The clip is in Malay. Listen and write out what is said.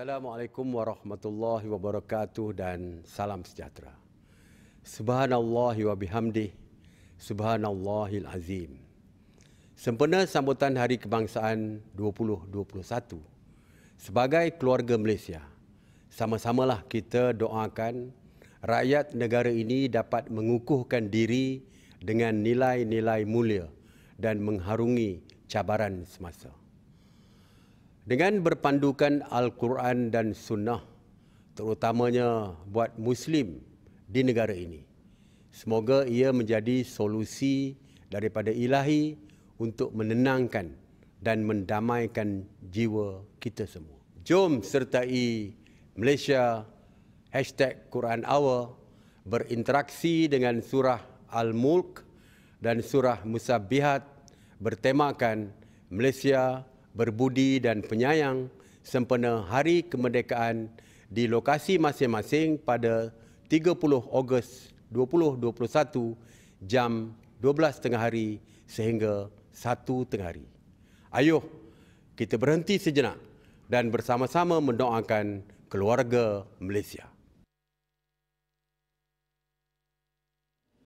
Assalamualaikum warahmatullahi wabarakatuh dan salam sejahtera. Subhanallah wa bihamdi. Subhanallahil azim. Sempena sambutan Hari Kebangsaan 2021. Sebagai keluarga Malaysia, sama-samalah kita doakan rakyat negara ini dapat mengukuhkan diri dengan nilai-nilai mulia dan mengharungi cabaran semasa. Dengan berpandukan Al-Quran dan Sunnah, terutamanya buat Muslim di negara ini. Semoga ia menjadi solusi daripada ilahi untuk menenangkan dan mendamaikan jiwa kita semua. Jom sertai Malaysia, hashtag Quran Hour, berinteraksi dengan surah Al-Mulk dan surah Musabihat bertemakan Malaysia, Malaysia, berbudi dan penyayang sempena Hari Kemerdekaan di lokasi masing-masing pada 30 Ogos 2021 jam 12.30 hari sehingga 1.30 hari. Ayuh, kita berhenti sejenak dan bersama-sama mendoakan keluarga Malaysia.